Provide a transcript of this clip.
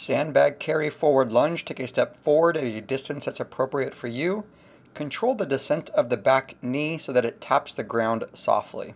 Sandbag carry forward lunge, take a step forward at a distance that's appropriate for you. Control the descent of the back knee so that it taps the ground softly.